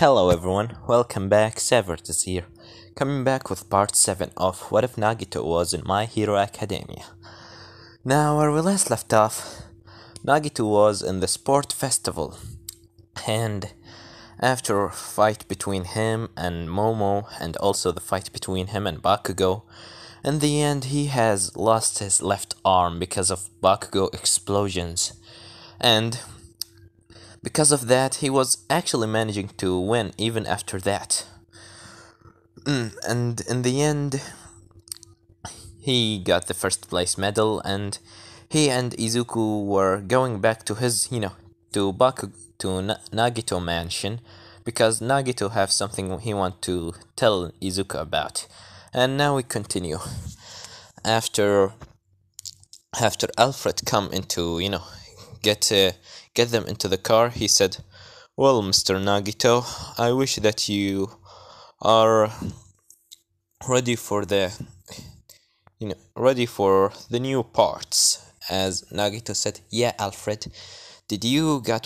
Hello everyone, welcome back, Severus is here, coming back with part 7 of What if Nagito was in My Hero Academia. Now, where we last left off, Nagito was in the sport festival, and after a fight between him and Momo, and also the fight between him and Bakugo, in the end he has lost his left arm because of Bakugo explosions, and because of that, he was actually managing to win even after that. Mm, and in the end, he got the first place medal, and he and Izuku were going back to his, you know, to Baku to Nagito Mansion, because Nagito have something he want to tell Izuku about. And now we continue. After after Alfred come into, you know, get uh, get them into the car, he said, Well, Mr. Nagito, I wish that you are ready for the you know ready for the new parts as nagito said yeah alfred did you get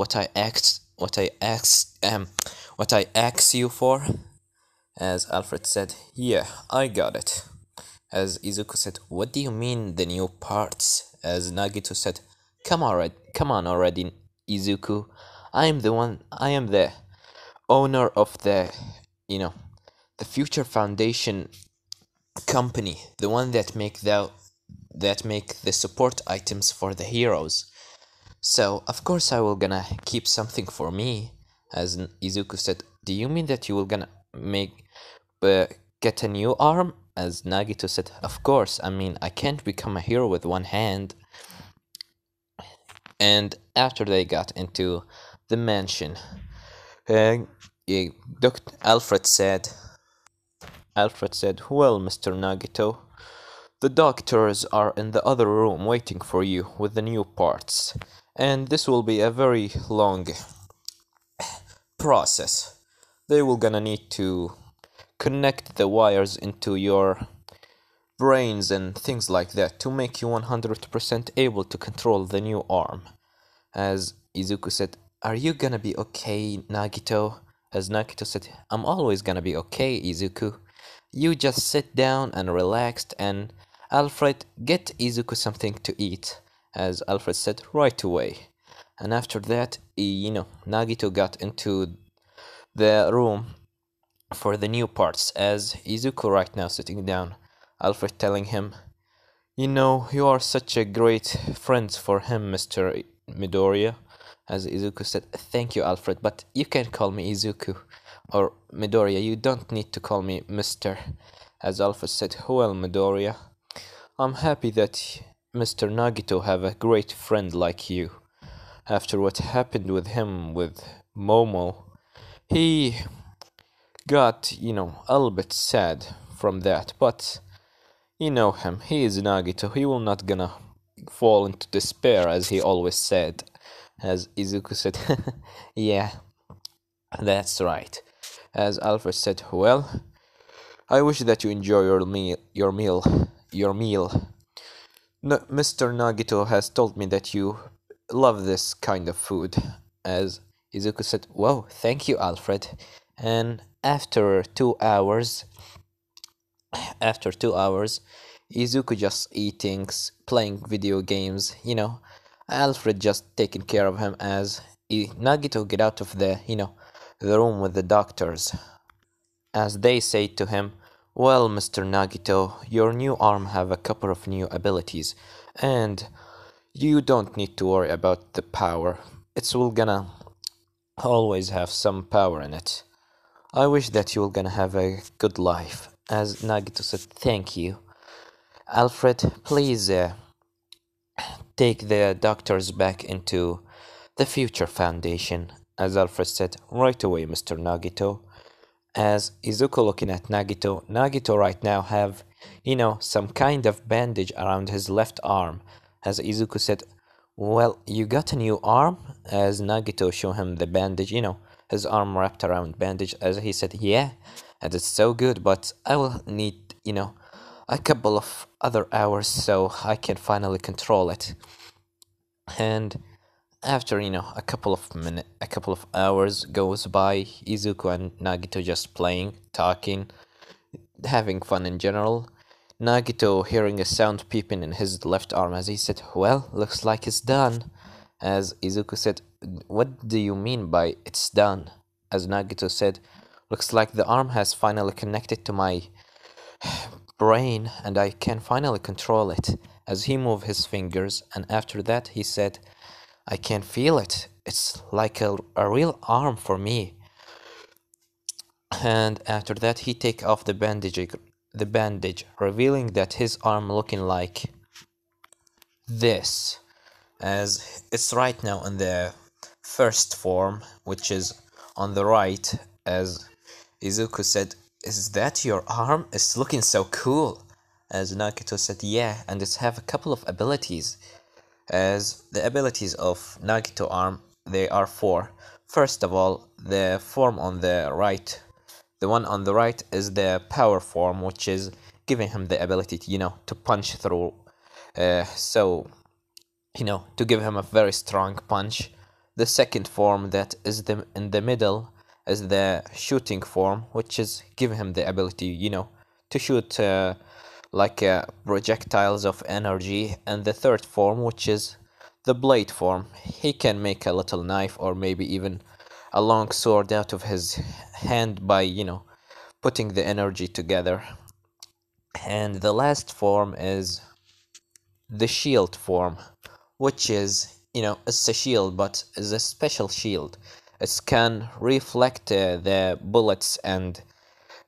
what i asked what i asked um what i asked you for as alfred said yeah i got it as izuku said what do you mean the new parts as nagito said Come already, come on already, Izuku. I am the one. I am the owner of the, you know, the Future Foundation company, the one that make the that make the support items for the heroes. So of course I will gonna keep something for me. As Izuku said, do you mean that you will gonna make, uh, get a new arm? As Nagito said, of course. I mean I can't become a hero with one hand. And after they got into the mansion, uh, Dr. Alfred said, Alfred said, Well, Mr. Nagito, the doctors are in the other room waiting for you with the new parts, and this will be a very long process. They will gonna need to connect the wires into your brains and things like that to make you 100% able to control the new arm. As Izuku said, Are you gonna be okay, Nagito? As Nagito said, I'm always gonna be okay, Izuku. You just sit down and relaxed and Alfred, get Izuku something to eat. As Alfred said, right away. And after that, you know, Nagito got into the room for the new parts as Izuku right now sitting down Alfred telling him, You know, you are such a great friend for him, Mr. Midoriya. As Izuku said, Thank you, Alfred, but you can call me Izuku or Midoriya. You don't need to call me Mr. As Alfred said, Well, Midoriya, I'm happy that Mr. Nagito have a great friend like you. After what happened with him with Momo, he got, you know, a little bit sad from that, but you know him. He is Nagito. He will not gonna fall into despair as he always said. As Izuku said, yeah, that's right. As Alfred said, well, I wish that you enjoy your meal, your meal, your meal. No, Mr. Nagito has told me that you love this kind of food. As Izuku said, Wow, thank you, Alfred. And after two hours, after two hours, Izuku just eating, playing video games, you know. Alfred just taking care of him as Nagito get out of the, you know, the room with the doctors. As they say to him, "Well, Mr. Nagito, your new arm have a couple of new abilities, and you don't need to worry about the power. It's all gonna always have some power in it. I wish that you're gonna have a good life." as Nagito said, thank you. Alfred, please uh, take the doctors back into the Future Foundation. As Alfred said, right away, Mr. Nagito. As Izuku looking at Nagito, Nagito right now have, you know, some kind of bandage around his left arm. As Izuku said, well, you got a new arm? As Nagito show him the bandage, you know, his arm wrapped around bandage. As he said, yeah and it's so good but i will need you know a couple of other hours so i can finally control it and after you know a couple of minute a couple of hours goes by izuku and nagito just playing talking having fun in general nagito hearing a sound peeping in his left arm as he said well looks like it's done as izuku said what do you mean by it's done as nagito said Looks like the arm has finally connected to my brain and I can finally control it. As he moved his fingers, and after that, he said, I can feel it. It's like a, a real arm for me. And after that, he take off the bandage, the bandage, revealing that his arm looking like this, as it's right now in the first form, which is on the right, as Izuku said, Is that your arm? It's looking so cool. As Nagito said, Yeah, and it have a couple of abilities. As the abilities of Nagito arm, they are four. First of all, the form on the right. The one on the right is the power form, which is giving him the ability, to, you know, to punch through. Uh, so, you know, to give him a very strong punch. The second form that is the, in the middle is the shooting form, which is giving him the ability, you know, to shoot uh, like uh, projectiles of energy. And the third form, which is the blade form, he can make a little knife or maybe even a long sword out of his hand by, you know, putting the energy together. And the last form is the shield form, which is, you know, it's a shield, but it's a special shield scan reflect uh, the bullets and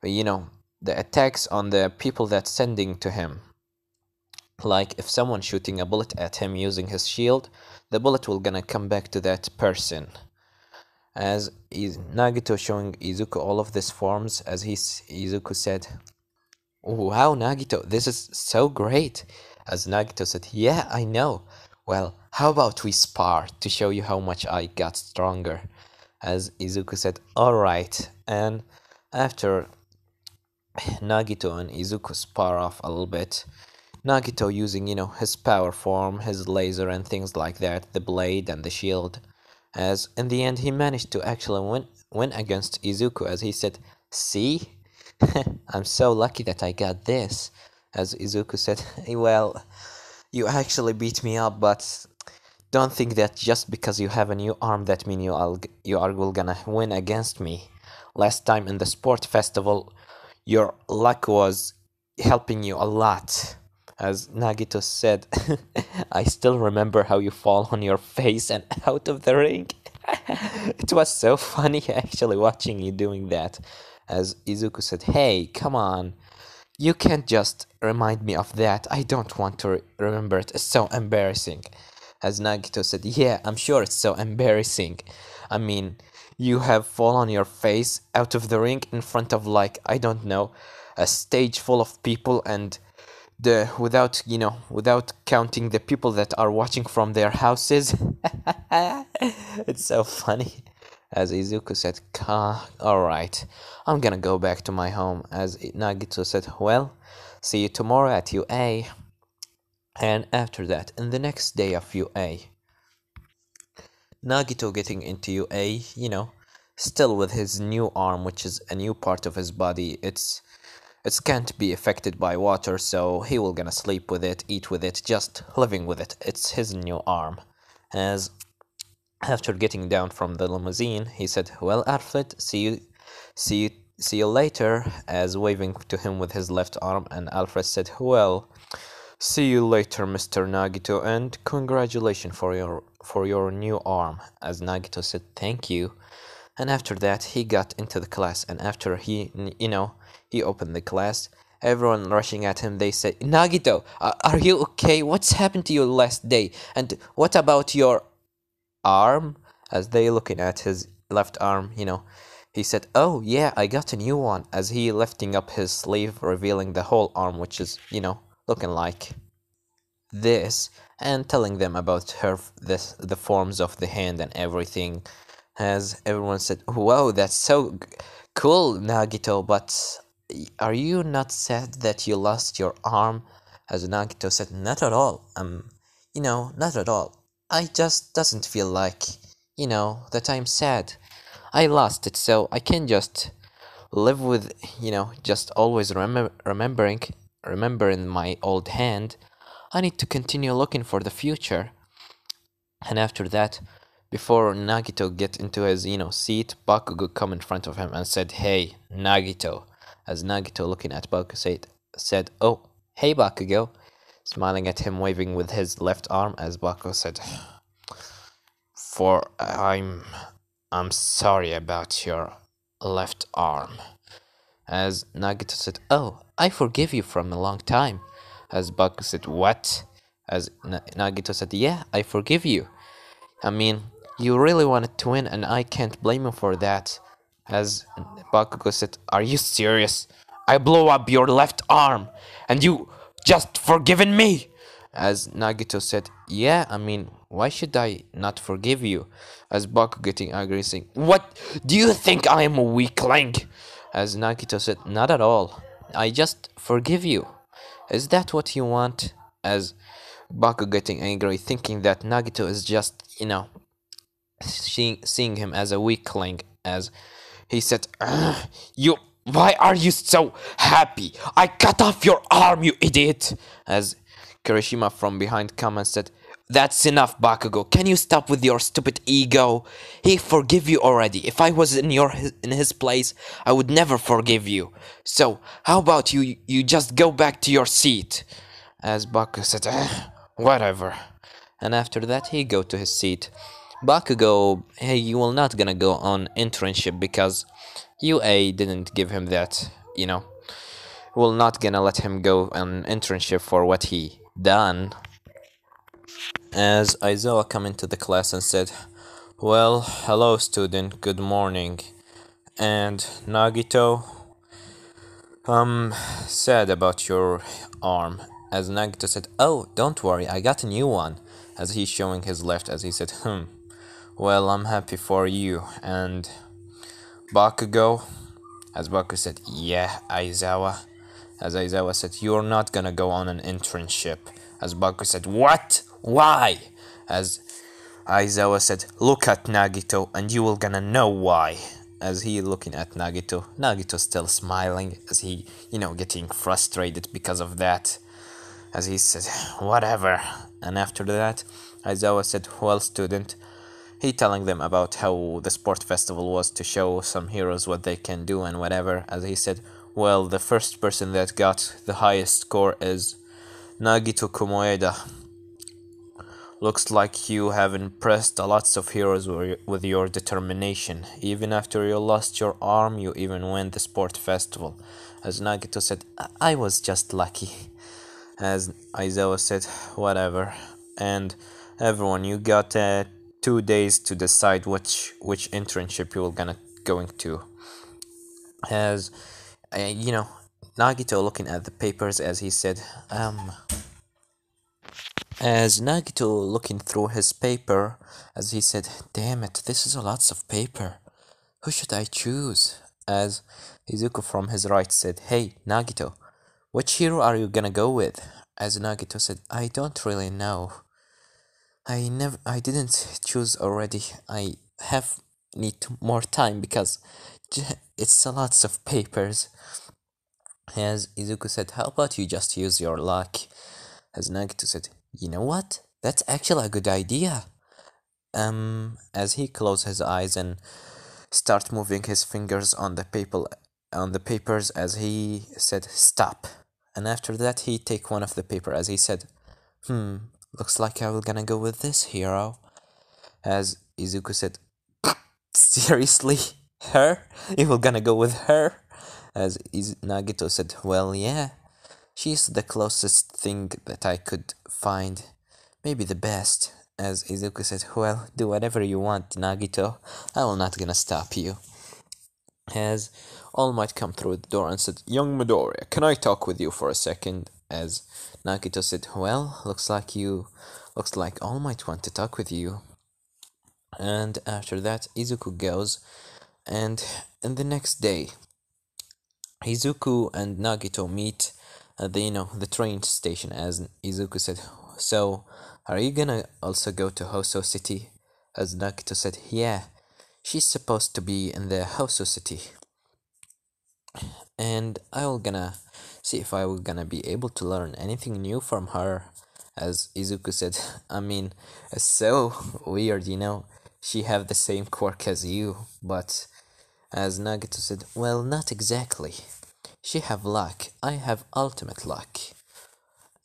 you know the attacks on the people that's sending to him like if someone shooting a bullet at him using his shield the bullet will gonna come back to that person as is Nagito showing Izuku all of these forms as he Izuku said wow Nagito this is so great as Nagito said yeah I know well how about we spar to show you how much I got stronger as Izuku said, alright. And after Nagito and Izuku spar off a little bit, Nagito using, you know, his power form, his laser and things like that, the blade and the shield, as in the end he managed to actually win, win against Izuku as he said, See? I'm so lucky that I got this. As Izuku said, Well, you actually beat me up, but don't think that just because you have a new arm that means you're gonna you are, you are gonna win against me. Last time in the sport festival, your luck was helping you a lot. As Nagito said, I still remember how you fall on your face and out of the ring. it was so funny actually watching you doing that. As Izuku said, Hey, come on. You can't just remind me of that. I don't want to re- remember it. It's so embarrassing. As Nagito said, Yeah, I'm sure it's so embarrassing. I mean, you have fallen on your face out of the ring in front of, like, I don't know, a stage full of people and the without you know without counting the people that are watching from their houses it's so funny as izuku said all right i'm gonna go back to my home as nagito said well see you tomorrow at ua and after that in the next day of UA Nagito getting into UA you know still with his new arm which is a new part of his body it's it can't be affected by water so he will gonna sleep with it eat with it just living with it it's his new arm as after getting down from the limousine he said well Alfred see you see you see you later as waving to him with his left arm and Alfred said well See you later, Mr. Nagito, and congratulations for your for your new arm. As Nagito said, thank you. And after that, he got into the class, and after he, you know, he opened the class. Everyone rushing at him, they said, Nagito, are you okay? What's happened to you last day? And what about your arm? As they looking at his left arm, you know, he said, Oh, yeah, I got a new one, as he lifting up his sleeve, revealing the whole arm, which is, you know, looking like this and telling them about her this the forms of the hand and everything as everyone said wow that's so cool nagito but are you not sad that you lost your arm as nagito said not at all um you know not at all i just doesn't feel like you know that i'm sad i lost it so i can just live with you know just always remember remembering remember in my old hand, I need to continue looking for the future. And after that, before Nagito get into his, you know, seat, Bakugo come in front of him and said, Hey, Nagito. As Nagito looking at Bakugo said, said Oh, hey Bakugo. Smiling at him, waving with his left arm as Bakugo said, For I'm... I'm sorry about your left arm. As Nagito said, Oh, I forgive you from a long time. As Baku said, What? As Nagito said, Yeah, I forgive you. I mean, you really wanted to win, and I can't blame you for that. As Bakugo said, Are you serious? I blow up your left arm, and you just forgiven me! As Nagito said, Yeah, I mean, why should I not forgive you? As Bakugo getting angry, saying, What? Do you think I am a weakling? As Nagito said, Not at all. I just forgive you. Is that what you want? As Baku getting angry, thinking that Nagito is just, you know, seeing, seeing him as a weakling. As he said, You. Why are you so happy? I cut off your arm, you idiot! As Kirishima from behind come and said, that's enough, Bakugo. Can you stop with your stupid ego? He forgive you already. If I was in your in his place, I would never forgive you. So, how about you you just go back to your seat? As Bakugo said, eh, whatever. And after that, he go to his seat. Bakugo, hey, you will not gonna go on internship because UA didn't give him that, you know. Will not gonna let him go on internship for what he done as Izawa came into the class and said, Well, hello, student, good morning. And Nagito, um, sad about your arm. As Nagito said, Oh, don't worry, I got a new one. As he's showing his left, as he said, Hmm, well, I'm happy for you. And Bakugo, as Bakugo said, Yeah, Izawa. As Izawa said, You're not gonna go on an internship. As Bakugo said, What? Why? As Aizawa said, Look at Nagito and you will gonna know why. As he looking at Nagito, Nagito still smiling as he, you know, getting frustrated because of that. As he said, Whatever. And after that, Aizawa said, Well, student, he telling them about how the sport festival was to show some heroes what they can do and whatever. As he said, Well, the first person that got the highest score is Nagito Komoeda Looks like you have impressed lots of heroes with your determination. Even after you lost your arm, you even won the sport festival. As Nagito said, I, I was just lucky. As Aizawa said, whatever. And everyone, you got uh, two days to decide which which internship you're gonna going to. As uh, you know, Nagito looking at the papers as he said, um. As Nagito looking through his paper, as he said, Damn it, this is a lots of paper. Who should I choose? As Izuku from his right said, Hey, Nagito, which hero are you gonna go with? As Nagito said, I don't really know. I never I didn't choose already. I have need more time because it's a lots of papers. As Izuku said, how about you just use your luck? As Nagito said, you know what? That's actually a good idea. Um, as he closed his eyes and start moving his fingers on the paper, on the papers, as he said, "Stop." And after that, he take one of the paper as he said, "Hmm, looks like I will gonna go with this hero." As Izuku said, "Seriously, her? You will gonna go with her?" As Nagito said, "Well, yeah." She's the closest thing that I could find. Maybe the best. As Izuku said, Well, do whatever you want, Nagito. I will not gonna stop you. As All Might come through the door and said, Young Midoriya, can I talk with you for a second? As Nagito said, Well, looks like you looks like All Might want to talk with you. And after that, Izuku goes and and the next day Izuku and Nagito meet uh, the you know the train station as Izuku said so are you gonna also go to Hoso City as Nakato said yeah she's supposed to be in the Hoso City and I will gonna see if I will gonna be able to learn anything new from her as Izuku said I mean it's so weird you know she have the same quirk as you but as Nagato said well not exactly she have luck. I have ultimate luck.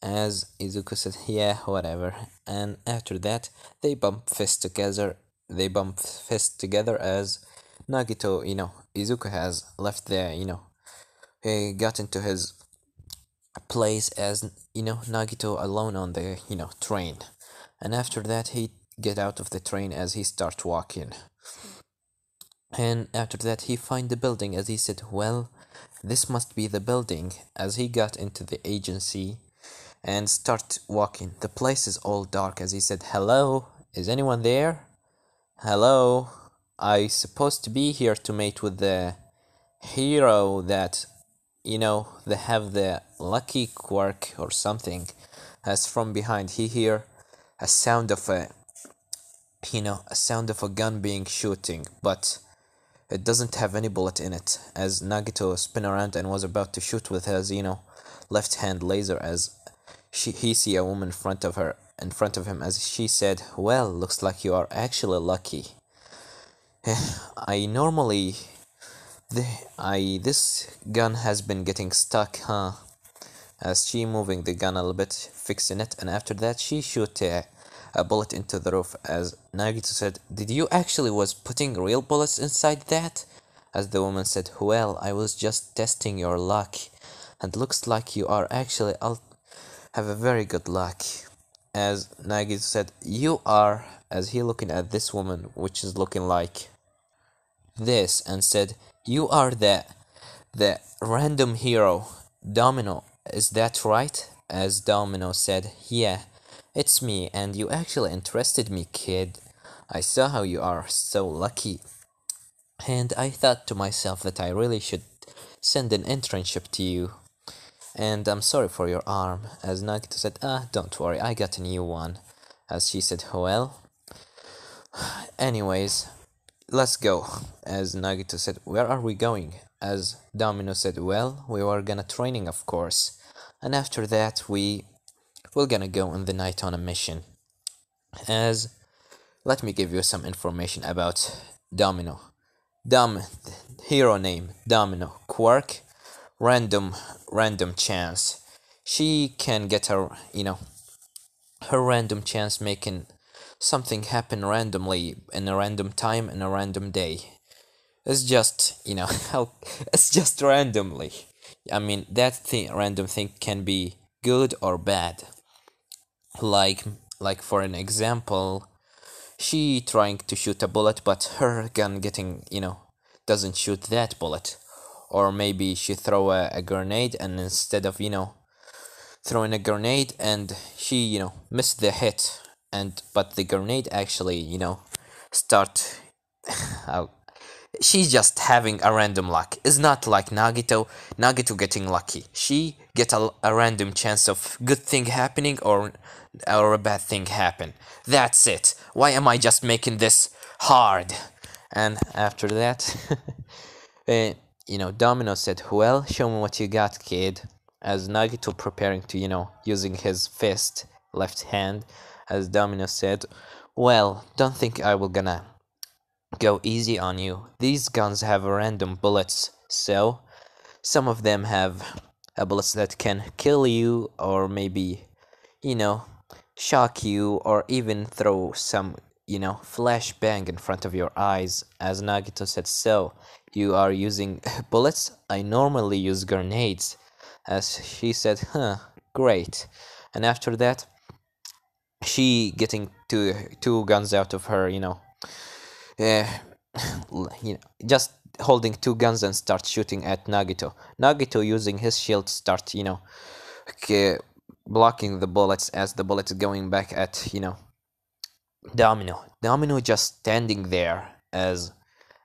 As Izuku said, yeah, whatever. And after that, they bump fists together. They bump fists together as Nagito, you know, Izuku has left there, you know. He got into his place as, you know, Nagito alone on the, you know, train. And after that, he get out of the train as he start walking. And after that, he find the building as he said, well, this must be the building, as he got into the agency and start walking. The place is all dark as he said, Hello, is anyone there? Hello, I supposed to be here to mate with the hero that, you know, they have the lucky quark or something. As from behind he hear a sound of a, you know, a sound of a gun being shooting, but it doesn't have any bullet in it, as Nagito spun around and was about to shoot with her Xeno left hand laser as she, he see a woman in front of her in front of him as she said, Well, looks like you are actually lucky. Eh, I normally the, I this gun has been getting stuck, huh? As she moving the gun a little bit, fixing it, and after that she shoot a, a bullet into the roof as Nagito said, Did you actually was putting real bullets inside that? As the woman said, Well, I was just testing your luck. And looks like you are actually I'll have a very good luck. As Nagito said, You are, as he looking at this woman, which is looking like this, and said, You are the, the random hero, Domino, is that right? As Domino said, Yeah, it's me, and you actually interested me, kid. I saw how you are so lucky. And I thought to myself that I really should send an internship to you. And I'm sorry for your arm. As Nagito said, ah, don't worry, I got a new one. As she said, well. Anyways, let's go. As Nagito said, where are we going? As Domino said, well, we were gonna training, of course. And after that, we we're gonna go in the night on a mission. As let me give you some information about Domino. Dom hero name Domino Quark random random chance. She can get her you know her random chance making something happen randomly in a random time in a random day. It's just you know it's just randomly. I mean that thing random thing can be good or bad. Like like for an example, she trying to shoot a bullet but her gun getting you know doesn't shoot that bullet or maybe she throw a, a grenade and instead of you know throwing a grenade and she you know missed the hit and but the grenade actually you know start she's just having a random luck it's not like nagito nagito getting lucky she get a, a random chance of good thing happening or or a bad thing happen. That's it. Why am I just making this hard? And after that, uh, you know, Domino said, Well, show me what you got, kid. As Nagito preparing to, you know, using his fist, left hand, as Domino said, Well, don't think I will gonna go easy on you. These guns have random bullets, so some of them have bullets that can kill you or maybe, you know, shock you or even throw some you know flashbang in front of your eyes as nagito said so you are using bullets i normally use grenades as she said huh great and after that she getting two two guns out of her you know uh, you know just holding two guns and start shooting at nagito nagito using his shield start you know okay, blocking the bullets as the bullets going back at you know domino domino just standing there as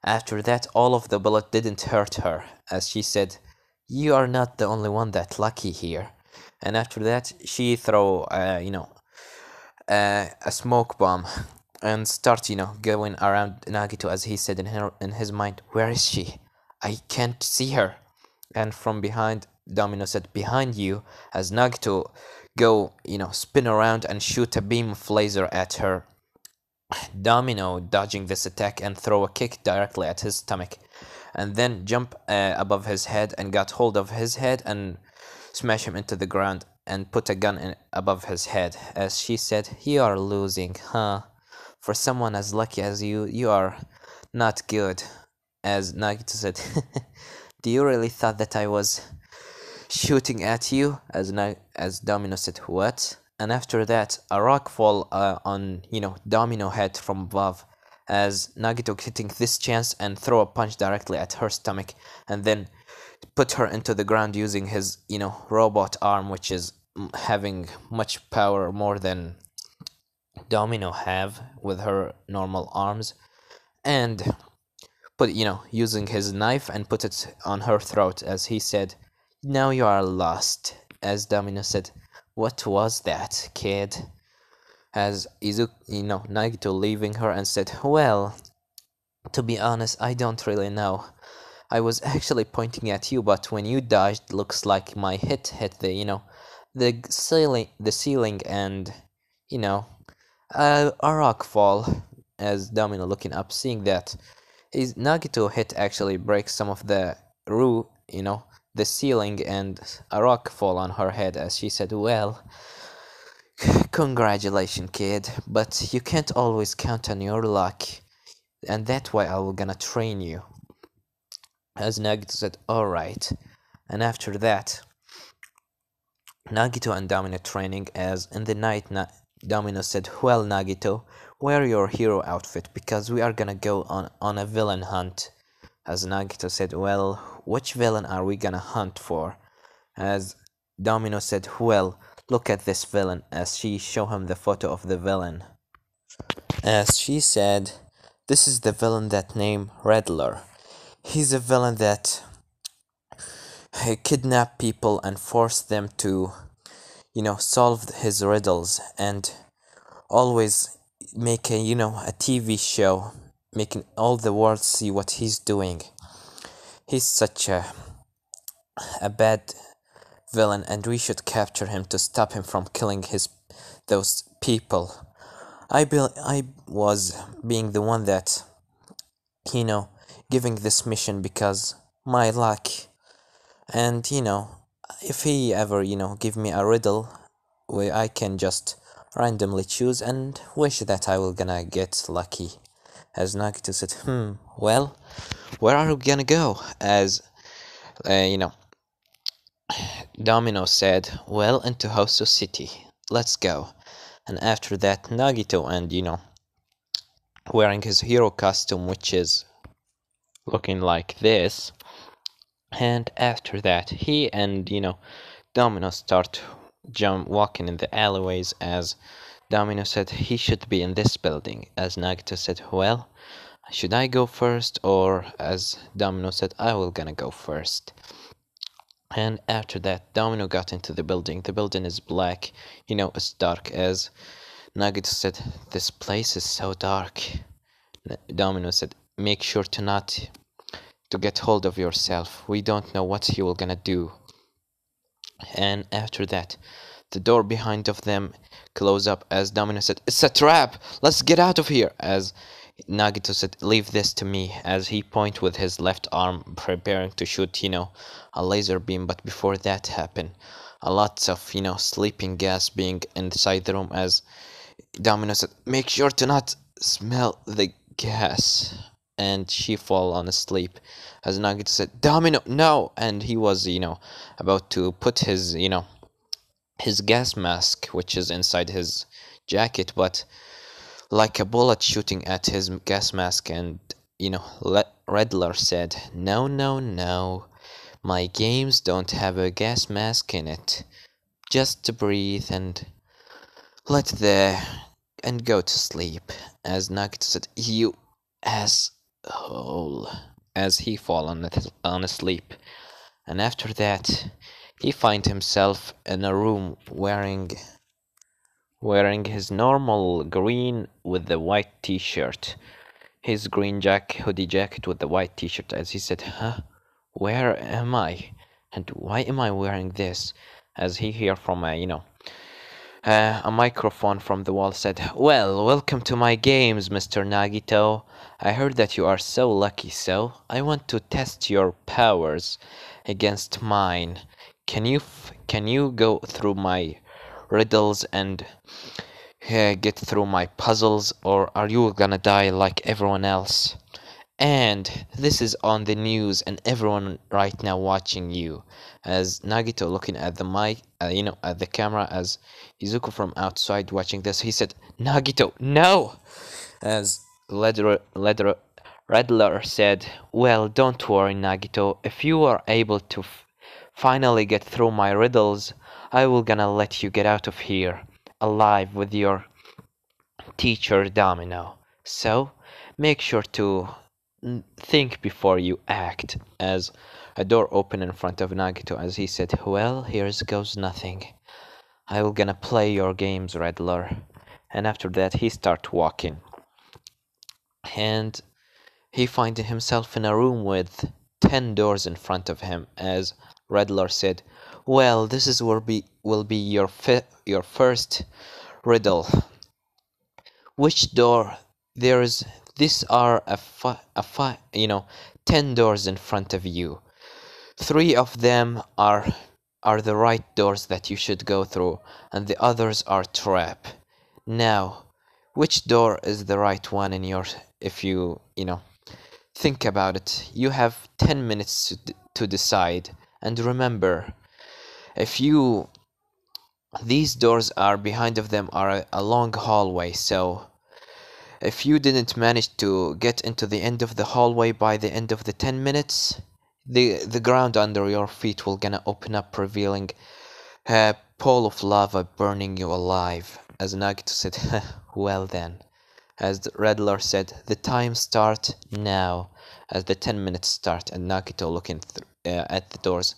after that all of the bullet didn't hurt her as she said you are not the only one that lucky here and after that she throw uh, you know uh, a smoke bomb and start you know going around nagito as he said in her in his mind where is she i can't see her and from behind Domino said behind you as Nagato go, you know, spin around and shoot a beam of laser at her. Domino dodging this attack and throw a kick directly at his stomach and then jump uh, above his head and got hold of his head and smash him into the ground and put a gun in, above his head. As she said, you are losing, huh? For someone as lucky as you, you are not good. As Nagito said, do you really thought that I was shooting at you as now as Domino said what and after that a rock fall uh, on you know Domino head from above as Nagito hitting this chance and throw a punch directly at her stomach and then put her into the ground using his you know robot arm which is having much power more than Domino have with her normal arms and put you know using his knife and put it on her throat as he said now you are lost, as Domino said. What was that, kid? As Izuku, you know, Nagito leaving her and said, Well, to be honest, I don't really know. I was actually pointing at you, but when you dodged, looks like my hit hit the, you know, the ceiling, the ceiling and, you know, uh, a rock fall. As Domino looking up, seeing that, is Nagito hit actually breaks some of the roof, you know, the ceiling and a rock fall on her head as she said, Well, congratulations, kid, but you can't always count on your luck. And that's why I was gonna train you. As Nagito said, Alright. And after that, Nagito and Domino training as in the night, Na- Domino said, Well, Nagito, wear your hero outfit because we are gonna go on, on a villain hunt. As Nagita said, Well, which villain are we gonna hunt for? As Domino said, Well, look at this villain, as she showed him the photo of the villain. As she said, This is the villain that named Redler. He's a villain that uh, kidnapped people and forced them to, you know, solve his riddles and always make a, you know, a TV show making all the world see what he's doing. He's such a a bad villain and we should capture him to stop him from killing his those people. I be, I was being the one that you know giving this mission because my luck and you know if he ever you know give me a riddle where I can just randomly choose and wish that I will gonna get lucky as Nagito said, hmm, well, where are we gonna go? As, uh, you know, Domino said, well, into Hoso City, let's go. And after that, Nagito and, you know, wearing his hero costume, which is looking like this. And after that, he and, you know, Domino start jump walking in the alleyways as Domino said he should be in this building, as Nagita said, well, should I go first? Or as Domino said, I will gonna go first. And after that, Domino got into the building. The building is black, you know, as dark as. Nagita said, this place is so dark. Domino said, make sure to not to get hold of yourself. We don't know what you will gonna do. And after that, the door behind of them closed up as Domino said, It's a trap! Let's get out of here! As Nagito said, Leave this to me, as he pointed with his left arm, preparing to shoot, you know, a laser beam. But before that happened, a lot of, you know, sleeping gas being inside the room as Domino said, Make sure to not smell the gas and she fall on asleep as Nagito said, Domino, no! And he was, you know, about to put his, you know, his gas mask, which is inside his jacket, but like a bullet shooting at his gas mask. And, you know, Redler said, No, no, no, my games don't have a gas mask in it. Just to breathe and let there and go to sleep. As Nugget said, You asshole. As he fall on, on asleep. And after that, he finds himself in a room wearing wearing his normal green with the white t-shirt. His green jack hoodie jacket with the white t-shirt as he said, "Huh? Where am I? And why am I wearing this?" As he hear from a, you know, uh, a microphone from the wall said, Well, welcome to my games, Mr. Nagito. I heard that you are so lucky, so I want to test your powers against mine. Can you can you go through my riddles and uh, get through my puzzles or are you gonna die like everyone else? And this is on the news and everyone right now watching you as Nagito looking at the mic, uh, you know, at the camera as Izuku from outside watching this. He said, "Nagito, no!" As Ledler, Redler said, "Well, don't worry, Nagito. If you are able to finally get through my riddles, I will gonna let you get out of here alive with your teacher domino. So make sure to think before you act as a door opened in front of Nagito as he said, Well, here's goes nothing. I will gonna play your games, Redler. And after that he start walking. And he find himself in a room with ten doors in front of him as Rattler said. Well, this is will be will be your fi- your first riddle. Which door there is? These are a fi- a fi- you know ten doors in front of you. Three of them are are the right doors that you should go through, and the others are trap. Now, which door is the right one in your? If you you know, think about it. You have ten minutes to, d- to decide and remember if you these doors are behind of them are a long hallway so if you didn't manage to get into the end of the hallway by the end of the 10 minutes the the ground under your feet will gonna open up revealing a pool of lava burning you alive as Nagito said well then as Redler said the time start now as the 10 minutes start and Nagito looking through uh, at the doors,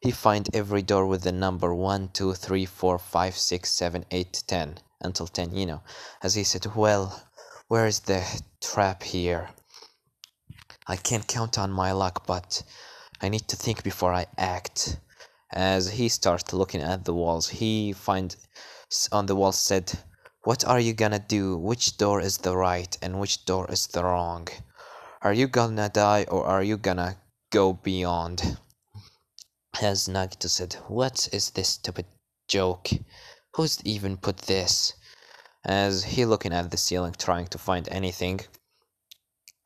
he find every door with the number 1, 2, 3, 4, 5, 6, 7, 8, 10, until 10, you know. As he said, well, where is the trap here? I can't count on my luck, but I need to think before I act. As he starts looking at the walls, he find on the wall said, What are you gonna do? Which door is the right and which door is the wrong? Are you gonna die or are you gonna go beyond. As Nagito said, What is this stupid joke? Who's even put this? As he looking at the ceiling trying to find anything.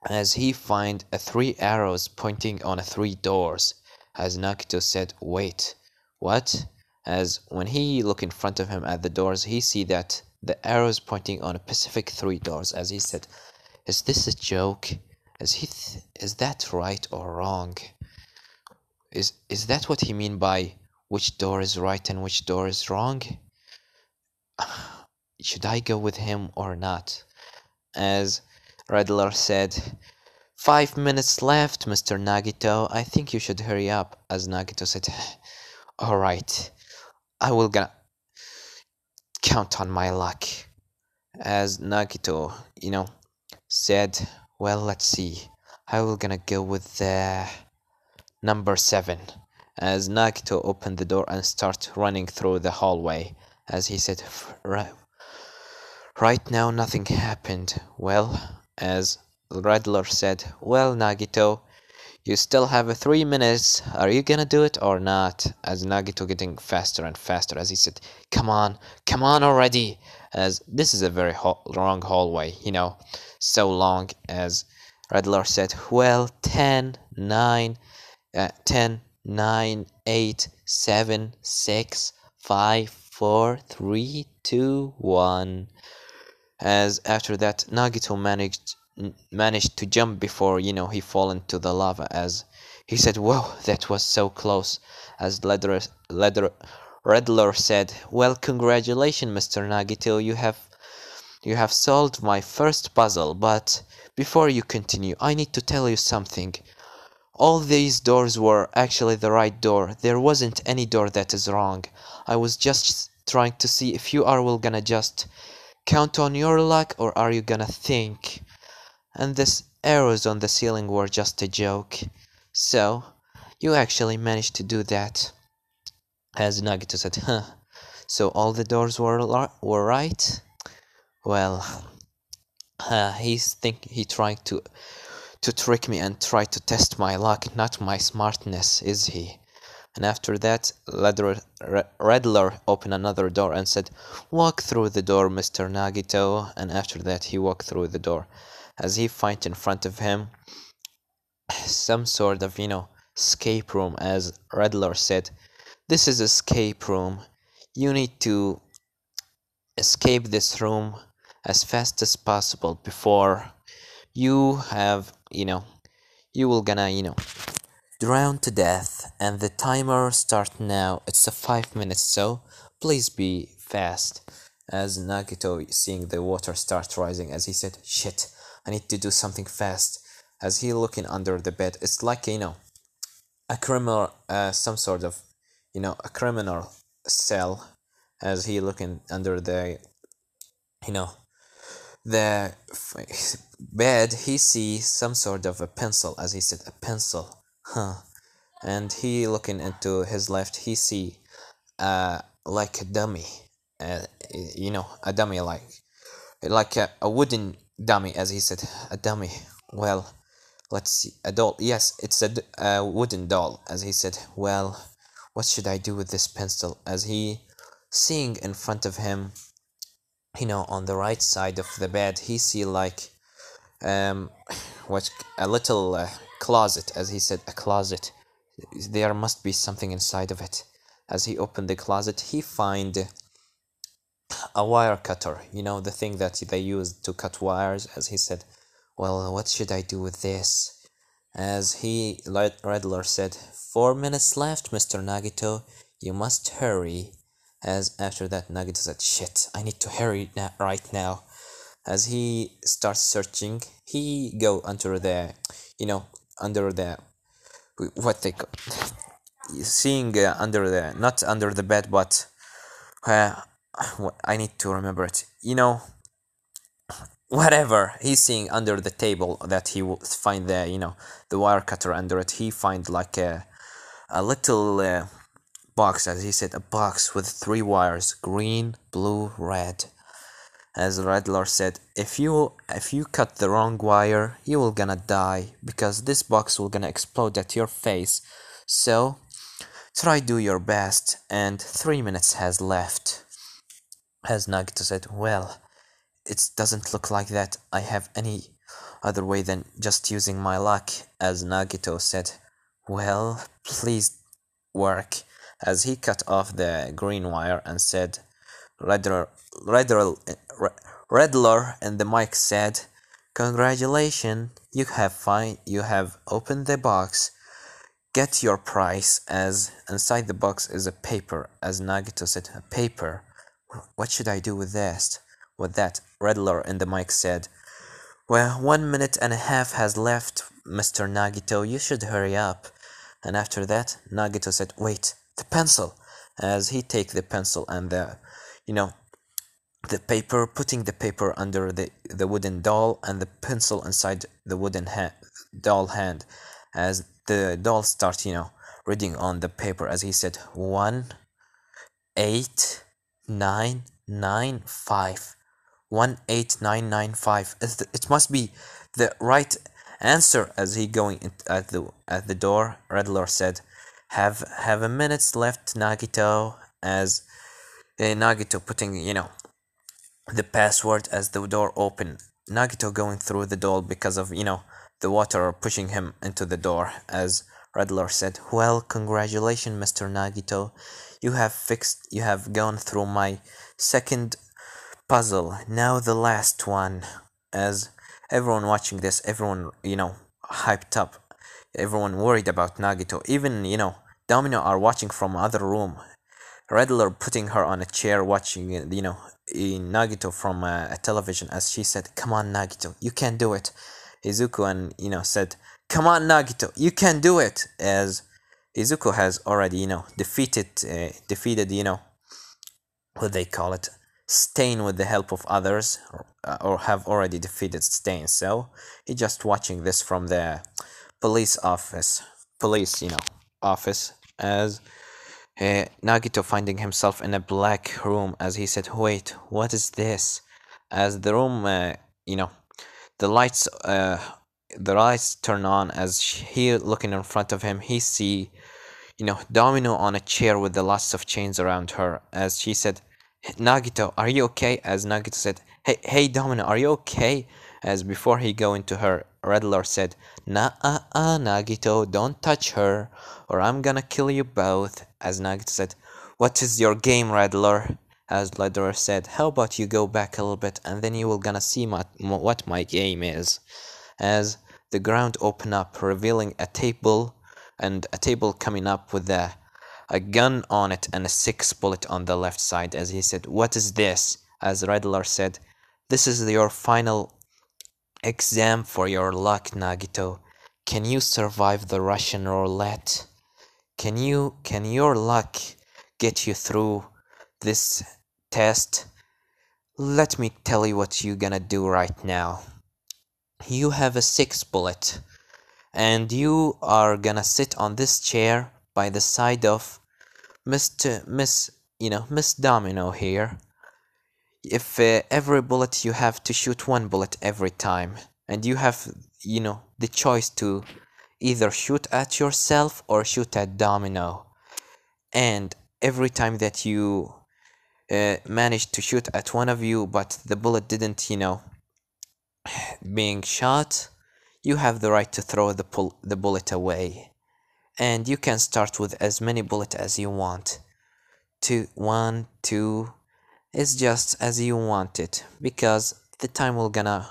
As he find a three arrows pointing on a three doors. As Nagito said, Wait, what? As when he look in front of him at the doors, he see that the arrows pointing on a Pacific three doors. As he said, Is this a joke? Is, he th is that right or wrong? Is, is that what he mean by which door is right and which door is wrong? Should I go with him or not? As Redler said, Five minutes left, Mr. Nagito. I think you should hurry up. As Nagito said, Alright, I will gonna count on my luck. As Nagito, you know, said, well, let's see. How we're gonna go with the number seven. As Nagito opened the door and start running through the hallway, as he said, "Right now, nothing happened." Well, as Radler said, "Well, Nagito." You still have three minutes. Are you gonna do it or not? As Nagito getting faster and faster as he said, Come on, come on already as this is a very ho- long hallway, you know, so long as Redler said, well, 10, 9, uh, 10, 9, 8, 7, 6, 5, 4, 3, 2, 1. As after that, Nagito managed managed to jump before you know he fall into the lava as he said whoa that was so close as Redlor said, Well, congratulations, Mr. Nagito, you have you have solved my first puzzle, but before you continue, I need to tell you something. All these doors were actually the right door. There wasn't any door that is wrong. I was just trying to see if you are well gonna just count on your luck or are you gonna think? And these arrows on the ceiling were just a joke. So, you actually managed to do that. As Nagito said, huh. So all the doors were were right. Well, uh, he's think he tried to to trick me and try to test my luck, not my smartness, is he? And after that, Redler opened another door and said, "Walk through the door, Mister Nagito." And after that, he walked through the door. As he find in front of him some sort of you know escape room, as Redler said, this is escape room you need to escape this room as fast as possible before you have you know you will gonna you know drown to death and the timer start now it's a five minutes so please be fast as nagito seeing the water start rising as he said shit i need to do something fast as he looking under the bed it's like you know a criminal uh, some sort of you know a criminal cell as he looking under the you know the bed he see some sort of a pencil as he said a pencil huh and he looking into his left he see uh like a dummy uh, you know a dummy like like a, a wooden dummy as he said a dummy well let's see a doll yes it's a, a wooden doll as he said well what should I do with this pencil? As he, seeing in front of him, you know, on the right side of the bed, he see like, um, what a little uh, closet. As he said, a closet. There must be something inside of it. As he opened the closet, he find a wire cutter. You know, the thing that they use to cut wires. As he said, well, what should I do with this? As he Riddler said, Four minutes left, Mr. Nagito. You must hurry. As after that, Nagito said, Shit, I need to hurry na right now. As he starts searching, he go under the, you know, under the, what they call, seeing uh, under the, not under the bed, but, uh, I need to remember it. You know, whatever he's seeing under the table that he will find the you know the wire cutter under it he find like a a little uh, box as he said a box with three wires green blue red as Redler said if you if you cut the wrong wire you will gonna die because this box will gonna explode at your face so try do your best and three minutes has left as Nagito said well it doesn't look like that I have any other way than just using my luck, as Nagito said. Well, please work. As he cut off the green wire and said, Redler, Redler, Redler and the mic said, Congratulations, you have fine, you have opened the box. Get your prize as inside the box is a paper, as Nagito said, a paper. What should I do with this? With that, Redler in the mic said, Well, one minute and a half has left, Mr. Nagito, you should hurry up. And after that, Nagito said, Wait, the pencil! As he take the pencil and the, you know, the paper, putting the paper under the, the wooden doll and the pencil inside the wooden ha- doll hand. As the doll start, you know, reading on the paper as he said, One, eight, nine, nine, five. 18995 the, it must be the right answer as he going at the at the door Redler said have have a minutes left Nagito as uh, Nagito putting you know the password as the door open Nagito going through the door because of you know the water pushing him into the door as Redler said well congratulations Mr Nagito you have fixed you have gone through my second puzzle now the last one as everyone watching this everyone you know hyped up everyone worried about nagito even you know domino are watching from other room Redler putting her on a chair watching you know Nagito from a, a, television as she said come on Nagito you can do it Izuku and you know said come on Nagito you can do it as Izuku has already you know defeated uh, defeated you know what they call it Stain with the help of others uh, or, have already defeated Stain. So he's just watching this from the police office, police, you know, office as uh, Nagito finding himself in a black room as he said, wait, what is this? As the room, uh, you know, the lights, uh, the lights turn on as he looking in front of him, he see, you know, Domino on a chair with the lots of chains around her as she said, Nagito, are you okay? As Nagito said, hey, hey Domino, are you okay? As before he go into her, Redler said, nah ah, Nagito, don't touch her, or I'm gonna kill you both. As Nagito said, What is your game, Redler? As Redler said, How about you go back a little bit, and then you will gonna see my, what my game is. As the ground open up, revealing a table, and a table coming up with a a gun on it and a six bullet on the left side as he said, What is this? As Redler said, This is your final exam for your luck, Nagito. Can you survive the Russian roulette? Can you can your luck get you through this test? Let me tell you what you're gonna do right now. You have a six bullet and you are gonna sit on this chair by the side of Mr. Miss, you know, Miss Domino here. If uh, every bullet you have to shoot one bullet every time, and you have, you know, the choice to either shoot at yourself or shoot at Domino. And every time that you uh, managed to shoot at one of you, but the bullet didn't, you know, being shot, you have the right to throw the, the bullet away and you can start with as many bullets as you want two one two it's just as you want it because the time will gonna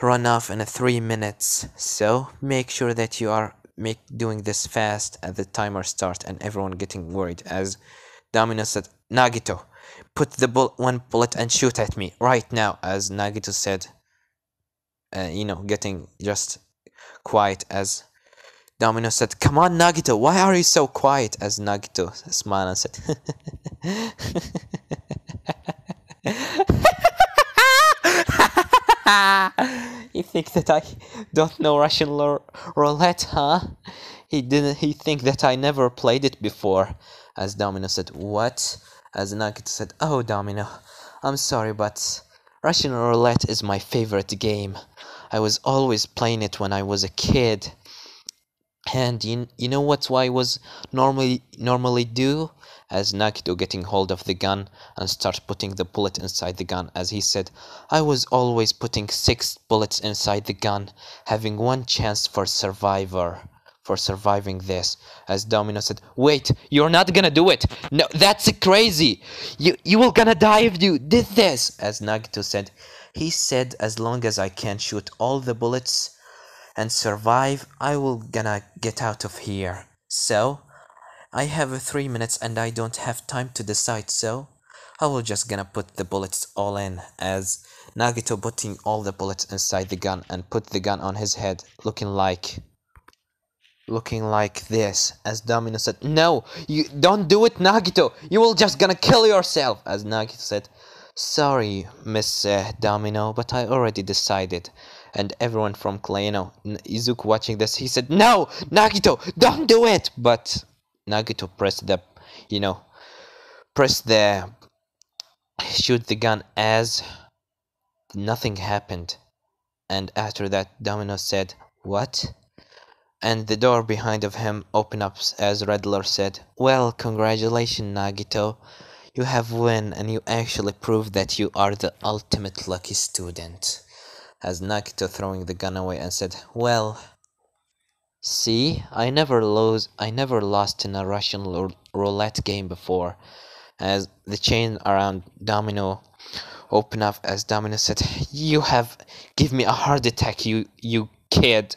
run off in three minutes so make sure that you are make doing this fast at the timer start and everyone getting worried as Domino said Nagito put the one bullet and shoot at me right now as Nagito said uh, you know getting just quiet as Domino said, Come on, Nagito, why are you so quiet? As Nagito smiled and said, You think that I don't know Russian roulette, huh? He didn't he think that I never played it before. As Domino said, What? As Nagito said, Oh Domino, I'm sorry, but Russian roulette is my favorite game. I was always playing it when I was a kid and you, you know what why was normally normally do as Nakido getting hold of the gun and start putting the bullet inside the gun as he said I was always putting six bullets inside the gun having one chance for survivor for surviving this as Domino said wait you're not gonna do it no that's crazy you you will gonna die if you did this as Nagito said he said as long as I can shoot all the bullets and survive, I will gonna get out of here. So, I have 3 minutes and I don't have time to decide, so I will just gonna put the bullets all in as Nagito putting all the bullets inside the gun and put the gun on his head, looking like looking like this as Domino said, "No, you don't do it, Nagito. You will just gonna kill yourself." As Nagito said, "Sorry, Miss uh, Domino, but I already decided and everyone from Kleino, Izuku watching this, he said, No, Nagito, don't do it! But Nagito pressed the, you know, pressed the, shoot the gun as nothing happened. And after that, Domino said, What? And the door behind of him opened up as Redler said, Well, congratulations, Nagito. You have won and you actually proved that you are the ultimate lucky student as Nakito throwing the gun away and said, Well, see, I never lose I never lost in a Russian roulette game before. As the chain around Domino opened up as Domino said, You have give me a heart attack, you you kid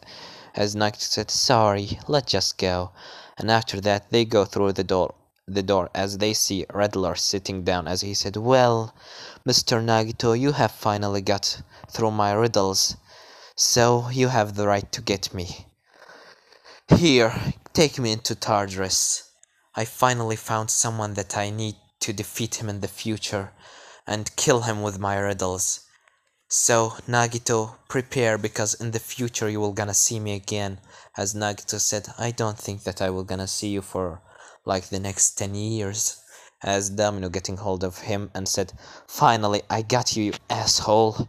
as Nakito said, Sorry, let's just go. And after that they go through the door the door as they see Redler sitting down as he said, Well, Mr. Nagito, you have finally got through my riddles, so you have the right to get me. Here, take me into Tardris. I finally found someone that I need to defeat him in the future and kill him with my riddles. So, Nagito, prepare because in the future you will gonna see me again. As Nagito said, I don't think that I will gonna see you for like the next 10 years. As Domino getting hold of him and said, Finally, I got you, you asshole.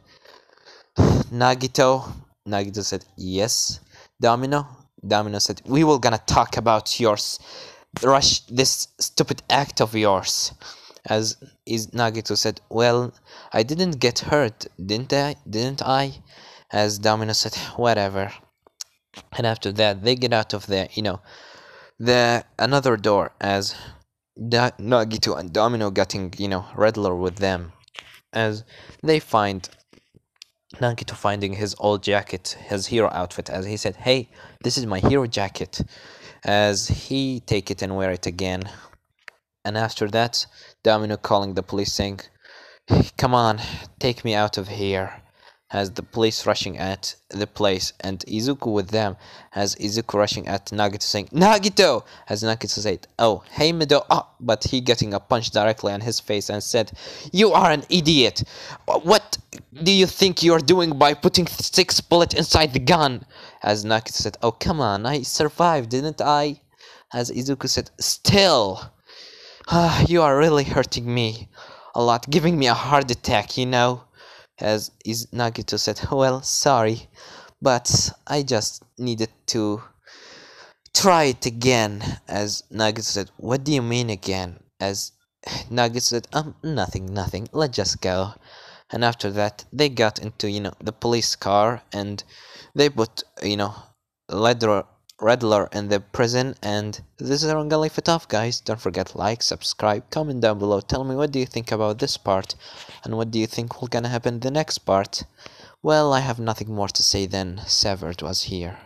Nagito. Nagito said, yes. Domino. Domino said, we were gonna talk about yours. Rush, this stupid act of yours. As is Nagito said, well, I didn't get hurt, didn't I? Didn't I? As Domino said, whatever. And after that, they get out of there, you know, the another door as da- Nagito and Domino getting, you know, redler with them as they find Nankito finding his old jacket, his hero outfit, as he said, Hey, this is my hero jacket. As he take it and wear it again. And after that, Domino calling the police saying, Come on, take me out of here has the police rushing at the place, and Izuku with them has Izuku rushing at Nagito saying, Nagito! Has Nagito said, Oh, hey Mido, oh, but he getting a punch directly on his face and said, You are an idiot! What do you think you are doing by putting six bullet inside the gun? As Nagito said, Oh, come on, I survived, didn't I? As Izuku said, Still! Ah, you are really hurting me a lot, giving me a heart attack, you know? as is Nagito said, well, sorry, but I just needed to try it again. As Nagito said, what do you mean again? As Nagito said, um, nothing, nothing, let's just go. And after that, they got into, you know, the police car and they put, you know, leather Redler in the prison and this is only Fatov guys don't forget like subscribe comment down below tell me what do you think about this part and what do you think will gonna happen the next part well I have nothing more to say than Severed was here